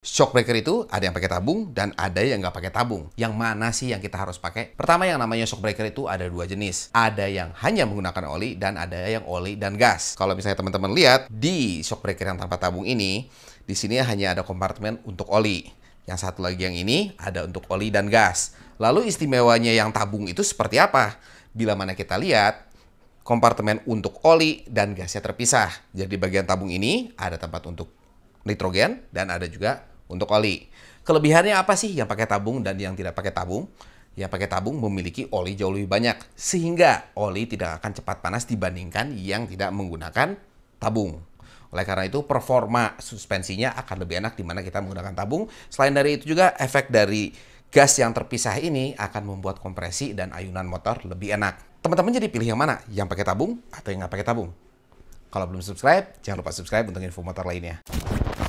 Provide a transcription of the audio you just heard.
Shockbreaker itu ada yang pakai tabung dan ada yang nggak pakai tabung. Yang mana sih yang kita harus pakai? Pertama yang namanya shockbreaker itu ada dua jenis. Ada yang hanya menggunakan oli dan ada yang oli dan gas. Kalau misalnya teman-teman lihat di shockbreaker yang tanpa tabung ini, di sini hanya ada kompartemen untuk oli. Yang satu lagi yang ini ada untuk oli dan gas. Lalu istimewanya yang tabung itu seperti apa? Bila mana kita lihat, kompartemen untuk oli dan gasnya terpisah. Jadi bagian tabung ini ada tempat untuk nitrogen dan ada juga untuk oli. Kelebihannya apa sih yang pakai tabung dan yang tidak pakai tabung? Yang pakai tabung memiliki oli jauh lebih banyak, sehingga oli tidak akan cepat panas dibandingkan yang tidak menggunakan tabung. Oleh karena itu, performa suspensinya akan lebih enak di mana kita menggunakan tabung. Selain dari itu juga, efek dari gas yang terpisah ini akan membuat kompresi dan ayunan motor lebih enak. Teman-teman jadi pilih yang mana? Yang pakai tabung atau yang nggak pakai tabung? Kalau belum subscribe, jangan lupa subscribe untuk info motor lainnya.